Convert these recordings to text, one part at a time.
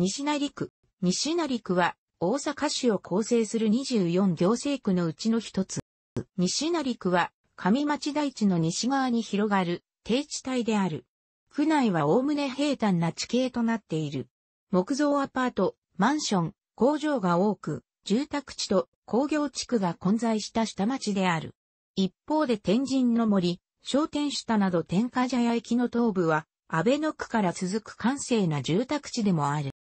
西成区。西成区は、大阪市を構成する24行政区のうちの一つ。西成区は、上町台地の西側に広がる低地帯である。区内はおおむね平坦な地形となっている。木造アパート、マンション、工場が多く、住宅地と工業地区が混在した下町である。一方で天神の森、商店下など天下茶屋駅の東部は、安倍の区から続く閑静な住宅地でもある。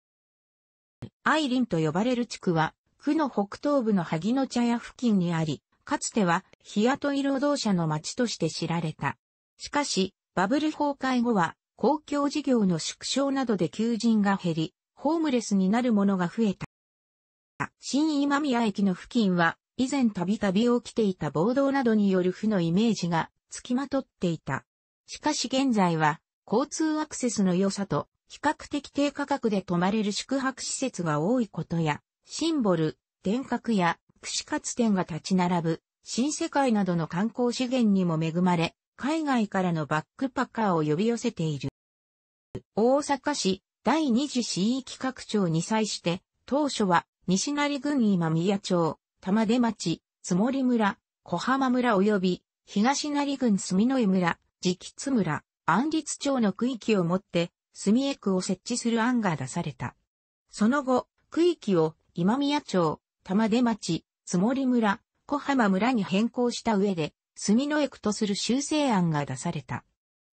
アイリンと呼ばれる地区は、区の北東部の萩の茶屋付近にあり、かつては日雇い労働者の町として知られた。しかし、バブル崩壊後は、公共事業の縮小などで求人が減り、ホームレスになる者が増えた。新今宮駅の付近は、以前たびたび起きていた暴動などによる負のイメージが付きまとっていた。しかし現在は、交通アクセスの良さと比較的低価格で泊まれる宿泊施設が多いことや、シンボル、電角や串カツ店が立ち並ぶ、新世界などの観光資源にも恵まれ、海外からのバックパッカーを呼び寄せている。大阪市第二次市域拡張に際して、当初は西成郡今宮町、玉出町、津森村、小浜村及び東成郡住之江村、直津村、安立町の区域をもって住江区を設置する案が出された。その後、区域を今宮町、玉出町、つもり村、小浜村に変更した上で、住野江区とする修正案が出された。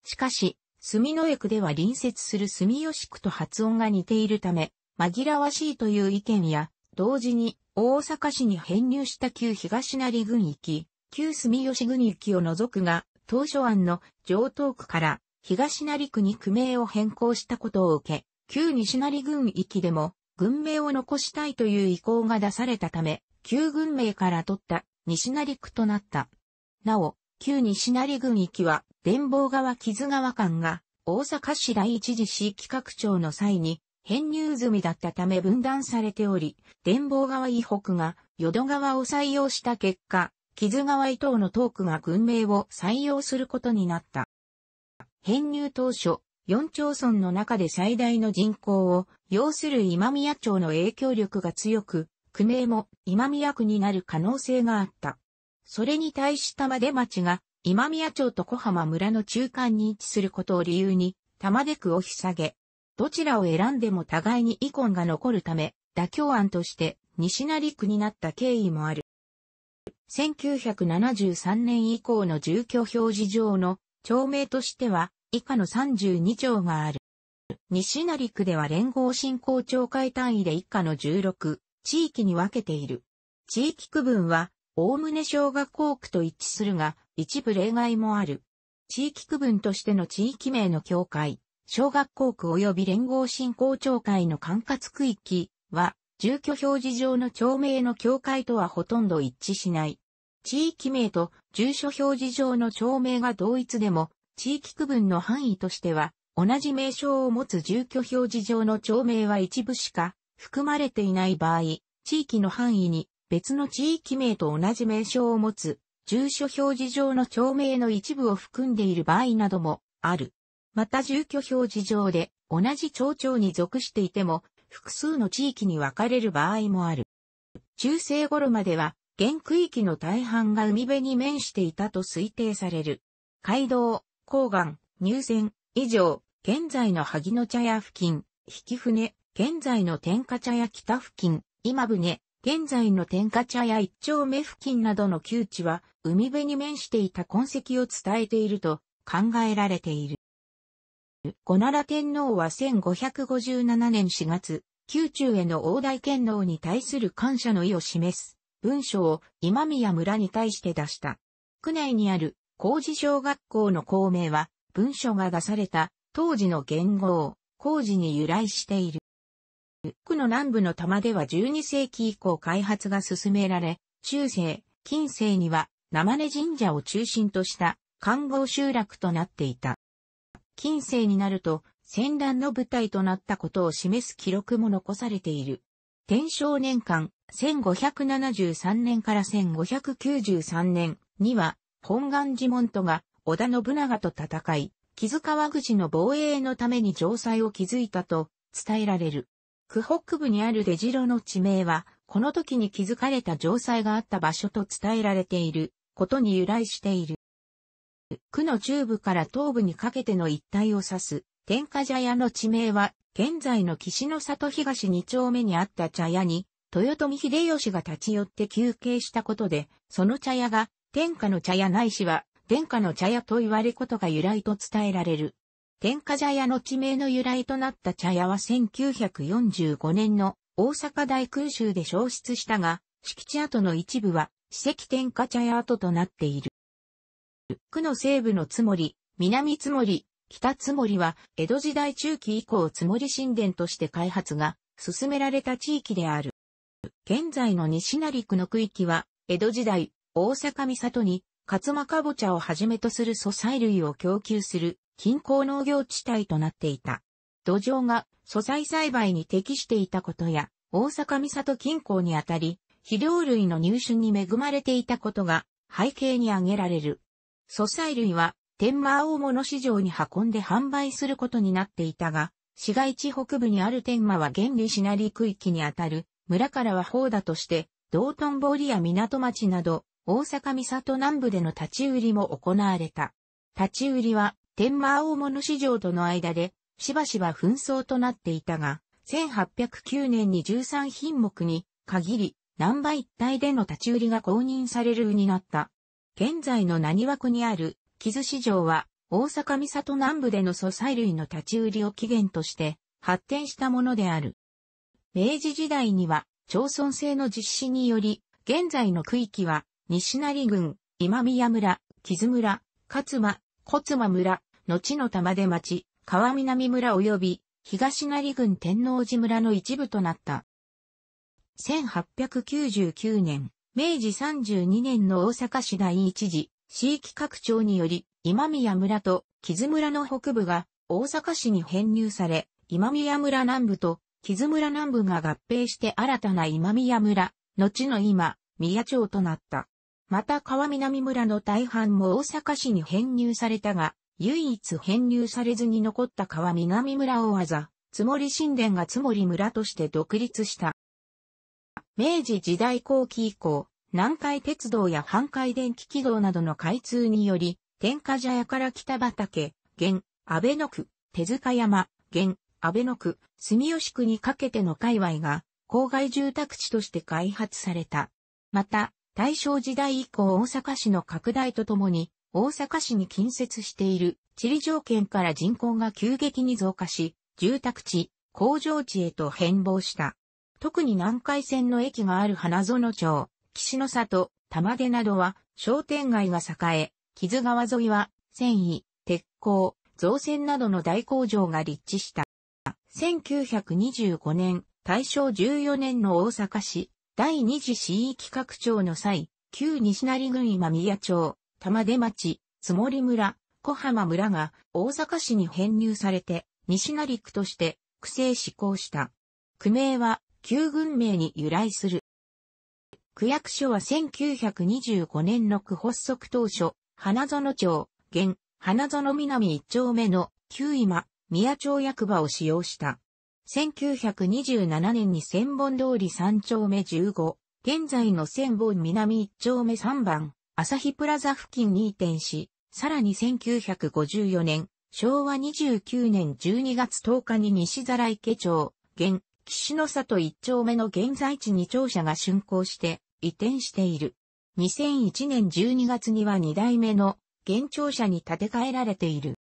しかし、住野江区では隣接する住吉区と発音が似ているため、紛らわしいという意見や、同時に大阪市に編入した旧東成郡域、旧住吉郡域を除くが、当初案の上東区から東成区に区名を変更したことを受け、旧西成郡域でも、軍名を残したいという意向が出されたため、旧軍名から取った西成区となった。なお、旧西成郡域は、伝房川木津川間が、大阪市第一次市企画庁の際に、編入済みだったため分断されており、伝房川以北が淀川を採用した結果、木津川以東の東区が軍名を採用することになった。編入当初、四町村の中で最大の人口を要する今宮町の影響力が強く、区名も今宮区になる可能性があった。それに対し玉出町が今宮町と小浜村の中間に位置することを理由に玉出区を引き下げ、どちらを選んでも互いに遺恨が残るため、妥協案として西成区になった経緯もある。1973年以降の住居表示上の町名としては、以下の32町がある。西成区では連合振興町会単位で以下の16地域に分けている。地域区分は、おおむね小学校区と一致するが、一部例外もある。地域区分としての地域名の境界、小学校区及び連合振興町会の管轄区域は、住居表示上の町名の境界とはほとんど一致しない。地域名と住所表示上の町名が同一でも、地域区分の範囲としては、同じ名称を持つ住居表示上の町名は一部しか含まれていない場合、地域の範囲に別の地域名と同じ名称を持つ住所表示上の町名の一部を含んでいる場合などもある。また住居表示上で同じ町長に属していても複数の地域に分かれる場合もある。中世頃までは現区域の大半が海辺に面していたと推定される。街道、郊岸、入選、以上、現在の萩野茶屋付近、引船、現在の天下茶屋北付近、今船、現在の天下茶屋一丁目付近などの旧地は、海辺に面していた痕跡を伝えていると考えられている。小奈良天皇は1557年4月、宮中への大大天皇に対する感謝の意を示す文書を今宮村に対して出した。区内にある工事小学校の校名は文書が出された当時の元号、工事に由来している。区の南部の玉では12世紀以降開発が進められ、中世、近世には生根神社を中心とした官房集落となっていた。近世になると戦乱の舞台となったことを示す記録も残されている。天正年間、1573年から1593年には、本願寺門徒が織田信長と戦い、木津川口の防衛のために城塞を築いたと伝えられる。区北部にある出城の地名は、この時に築かれた城塞があった場所と伝えられていることに由来している。区の中部から東部にかけての一帯を指す、天下茶屋の地名は、現在の岸の里東二丁目にあった茶屋に豊臣秀吉が立ち寄って休憩したことで、その茶屋が、天下の茶屋ないしは、天下の茶屋と言われることが由来と伝えられる。天下茶屋の地名の由来となった茶屋は1945年の大阪大空襲で消失したが、敷地跡の一部は、史跡天下茶屋跡となっている。区の西部のつもり、南つもり、北つもりは、江戸時代中期以降つもり神殿として開発が進められた地域である。現在の西成区の区域は、江戸時代、大阪三里に、勝間かぼちゃをはじめとする素材類を供給する近郊農業地帯となっていた。土壌が素材栽培に適していたことや、大阪三里近郊にあたり、肥料類の入手に恵まれていたことが背景に挙げられる。素材類は天満大物市場に運んで販売することになっていたが、市街地北部にある天満は原理シナリ区域にあたる村からは方田として、道頓堀や港町など、大阪三里南部での立ち売りも行われた。立ち売りは、天満大物市場との間で、しばしば紛争となっていたが、1809年に13品目に、限り、南波一帯での立ち売りが公認されるうになった。現在の何枠にある、木津市場は、大阪三里南部での素材類の立ち売りを起源として、発展したものである。明治時代には町村制の実施により、現在の区域は西成郡、今宮村、木津村、勝間、小妻村、後の玉出町、川南村及び東成郡天王寺村の一部となった。1899年、明治32年の大阪市第一次、地域拡張により、今宮村と木津村の北部が大阪市に編入され、今宮村南部と木津村南部が合併して新たな今宮村、後の今、宮町となった。また川南村の大半も大阪市に編入されたが、唯一編入されずに残った川南村をわざ、つもり神殿がつもり村として独立した。明治時代後期以降、南海鉄道や半海電気軌道などの開通により、天下茶屋から北畑、現、安倍野区、手塚山、現、安倍野区、住吉区にかけての界隈が、郊外住宅地として開発された。また、大正時代以降大阪市の拡大とともに、大阪市に近接している地理条件から人口が急激に増加し、住宅地、工場地へと変貌した。特に南海線の駅がある花園町、岸の里、玉出などは商店街が栄え、木津川沿いは繊維、鉄鋼、造船などの大工場が立地した。1925年、大正14年の大阪市、第二次市域拡張の際、旧西成郡今宮町、玉出町、つもり村、小浜村が大阪市に編入されて、西成区として区政施行した。区名は旧郡名に由来する。区役所は1925年の区発足当初、花園町、現、花園南一丁目の旧今宮町役場を使用した。1927年に千本通り3丁目15、現在の千本南1丁目3番、朝日プラザ付近に移転し、さらに1954年、昭和29年12月10日に西皿池町、現、岸の里1丁目の現在地に庁舎が竣工して移転している。2001年12月には2代目の現庁舎に建て替えられている。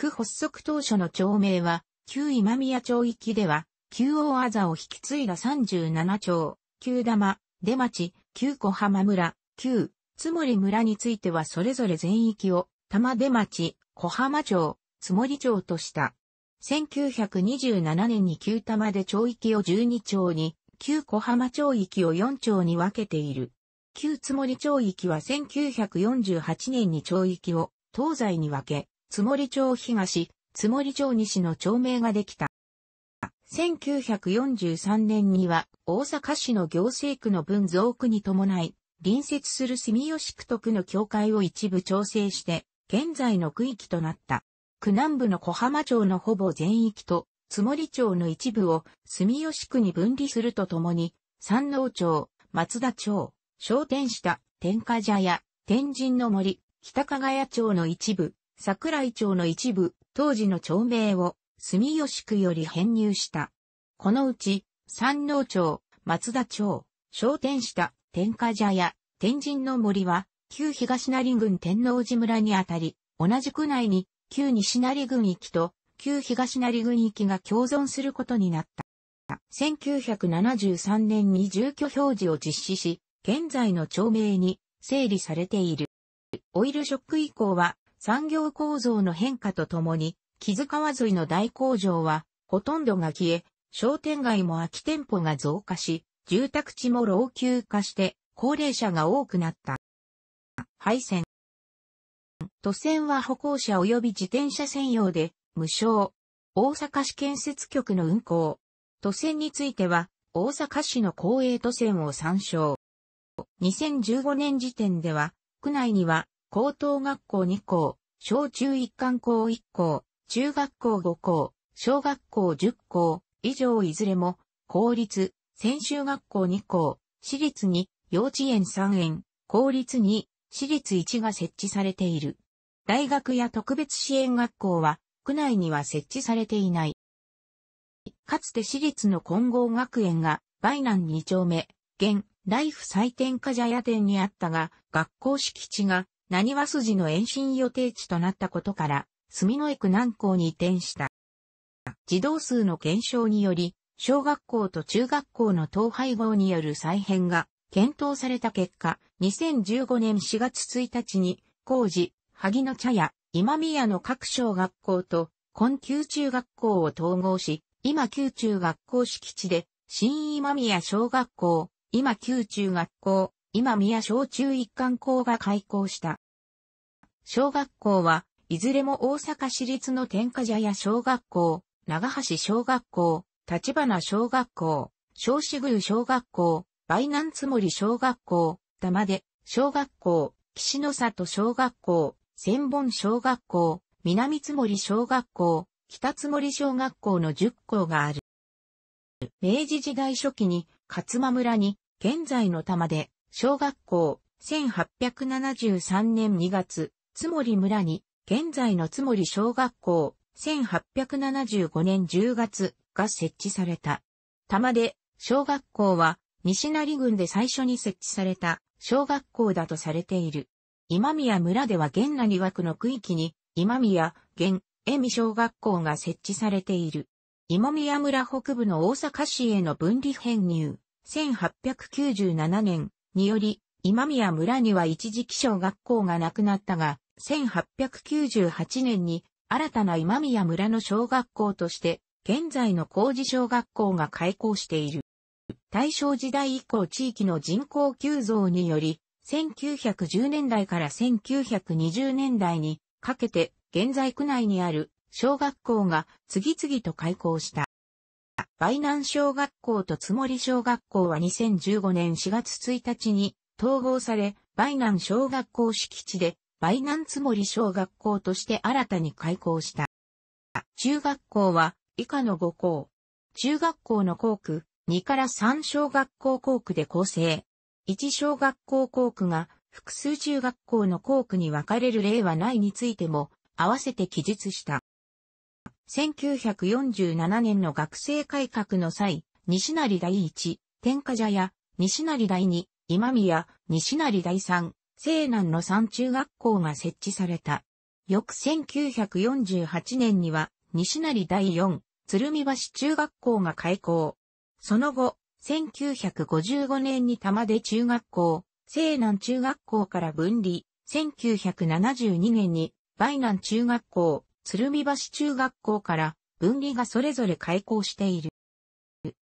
区発足当初の町名は、旧今宮町域では、旧大あざを引き継いだ37町、旧玉、出町、旧小浜村、旧、つもり村についてはそれぞれ全域を、玉出町、小浜町、つもり町とした。1927年に旧玉で町域を12町に、旧小浜町域を4町に分けている。旧つもり町域は1948年に町域を東西に分け、津森町東、津森町西の町名ができた。1943年には大阪市の行政区の分増区に伴い、隣接する住吉区と区の境界を一部調整して、現在の区域となった。区南部の小浜町のほぼ全域と、津森町の一部を住吉区に分離するとともに、山王町、松田町、商店下、天下茶屋、天神の森、北加賀谷町の一部、桜井町の一部、当時の町名を住吉区より編入した。このうち、山王町、松田町、商店下、天下茶屋、天神の森は、旧東成郡天王寺村にあたり、同じ区内に、旧西成郡域と、旧東成郡域が共存することになった。1973年に住居表示を実施し、現在の町名に整理されている。オイルショック以降は、産業構造の変化とともに、木津川沿いの大工場は、ほとんどが消え、商店街も空き店舗が増加し、住宅地も老朽化して、高齢者が多くなった。廃線。都線は歩行者及び自転車専用で、無償。大阪市建設局の運行。都線については、大阪市の公営都線を参照。2015年時点では、区内には高等学校2校、小中一貫校1校、中学校5校、小学校10校、以上いずれも、公立、専修学校2校、私立2、幼稚園3園、公立2、私立1が設置されている。大学や特別支援学校は、区内には設置されていない。かつて私立の混合学園が、バイナン2丁目、現、ライフ採点家ジャヤ店にあったが、学校敷地が何は筋の延伸予定地となったことから、住野駅南港に移転した。児童数の減少により、小学校と中学校の統廃合による再編が検討された結果、2015年4月1日に、工事、萩野茶屋、今宮の各小学校と、今旧中学校を統合し、今旧中学校敷地で、新今宮小学校、今旧中学校、今宮小中一貫校が開校した。小学校は、いずれも大阪市立の天下茶屋小学校、長橋小学校、立花小学校、小志宮小学校、梅南つもり小学校、玉出小学校、岸の里小学校、千本小学校、南つもり小学校、北つもり小学校の10校がある。明治時代初期に、勝間村に、現在の玉出小学校、1873年2月、つもり村に、現在のつもり小学校、1875年10月が設置された。玉で、小学校は、西成郡で最初に設置された小学校だとされている。今宮村では現成枠の区域に、今宮、現、恵美小学校が設置されている。今宮村北部の大阪市への分離編入、1897年により、今宮村には一時期小学校がなくなったが、1898年に新たな今宮村の小学校として、現在の工事小学校が開校している。大正時代以降地域の人口急増により、1910年代から1920年代にかけて、現在区内にある小学校が次々と開校した。ナ南小学校とつもり小学校は2015年4月1日に統合され、ナ南小学校敷地で梅南つもり小学校として新たに開校した。中学校は以下の5校。中学校の校区、2から3小学校校区で構成。1小学校校区が複数中学校の校区に分かれる例はないについても合わせて記述した。1947年の学生改革の際、西成第一、天下茶屋、西成第二、今宮、西成第三、西南の三中学校が設置された。翌1948年には、西成第四、鶴見橋中学校が開校。その後、1955年に玉出中学校、西南中学校から分離、1972年に、梅南中学校、鶴見橋中学校から分離がそれぞれ開校している。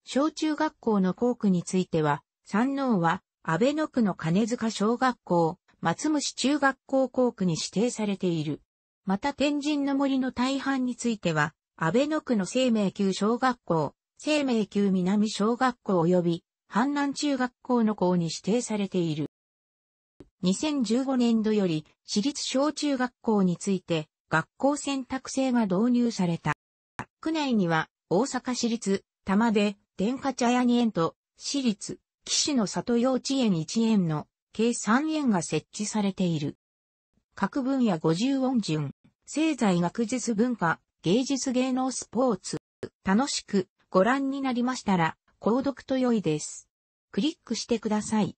小中学校の校区については、山王は、安倍野区の金塚小学校、松虫中学校校区に指定されている。また天神の森の大半については、安倍野区の生命級小学校、生命級南小学校及び、阪南中学校の校に指定されている。2015年度より、私立小中学校について、学校選択制が導入された。区内には大阪市立、玉出、天下茶屋2園と、市立、岸の里幼稚園1園の計3園が設置されている。各分野50音順、製材学術文化、芸術芸能スポーツ、楽しくご覧になりましたら、購読と良いです。クリックしてください。